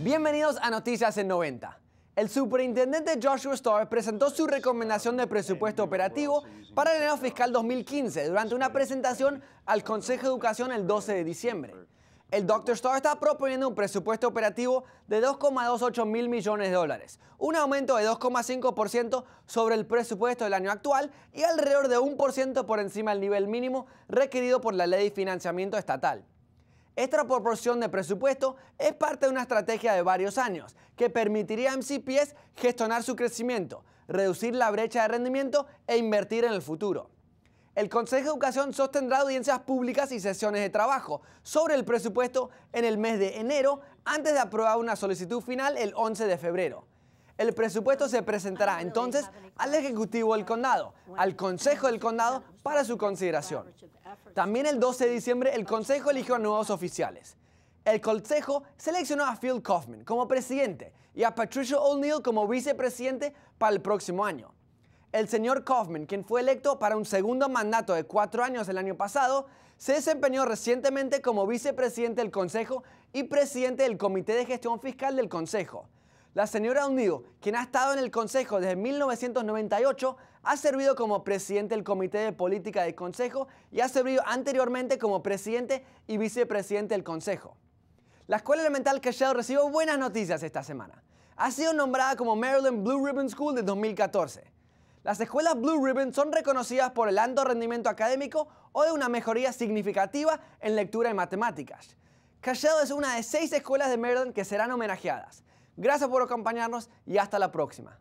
Bienvenidos a Noticias en 90. El superintendente Joshua Starr presentó su recomendación de presupuesto operativo para el año fiscal 2015 durante una presentación al Consejo de Educación el 12 de diciembre. El Dr. Starr está proponiendo un presupuesto operativo de 2,28 mil millones de dólares, un aumento de 2,5% sobre el presupuesto del año actual y alrededor de 1% por encima del nivel mínimo requerido por la ley de financiamiento estatal. Esta proporción de presupuesto es parte de una estrategia de varios años que permitiría a MCPS gestionar su crecimiento, reducir la brecha de rendimiento e invertir en el futuro. El Consejo de Educación sostendrá audiencias públicas y sesiones de trabajo sobre el presupuesto en el mes de enero antes de aprobar una solicitud final el 11 de febrero el presupuesto se presentará ah, entonces al Ejecutivo del Condado, al Consejo del Condado para su consideración. También el 12 de diciembre el Consejo eligió a nuevos oficiales. El Consejo seleccionó a Phil Kaufman como presidente y a Patricia O'Neill como vicepresidente para el próximo año. El señor Kaufman, quien fue electo para un segundo mandato de cuatro años el año pasado, se desempeñó recientemente como vicepresidente del Consejo y presidente del Comité de Gestión Fiscal del Consejo. La señora Unido, quien ha estado en el Consejo desde 1998, ha servido como presidente del Comité de Política del Consejo y ha servido anteriormente como presidente y vicepresidente del Consejo. La Escuela Elemental Callao recibió buenas noticias esta semana. Ha sido nombrada como Maryland Blue Ribbon School de 2014. Las escuelas Blue Ribbon son reconocidas por el alto rendimiento académico o de una mejoría significativa en lectura y matemáticas. Callao es una de seis escuelas de Maryland que serán homenajeadas. Gracias por acompañarnos y hasta la próxima.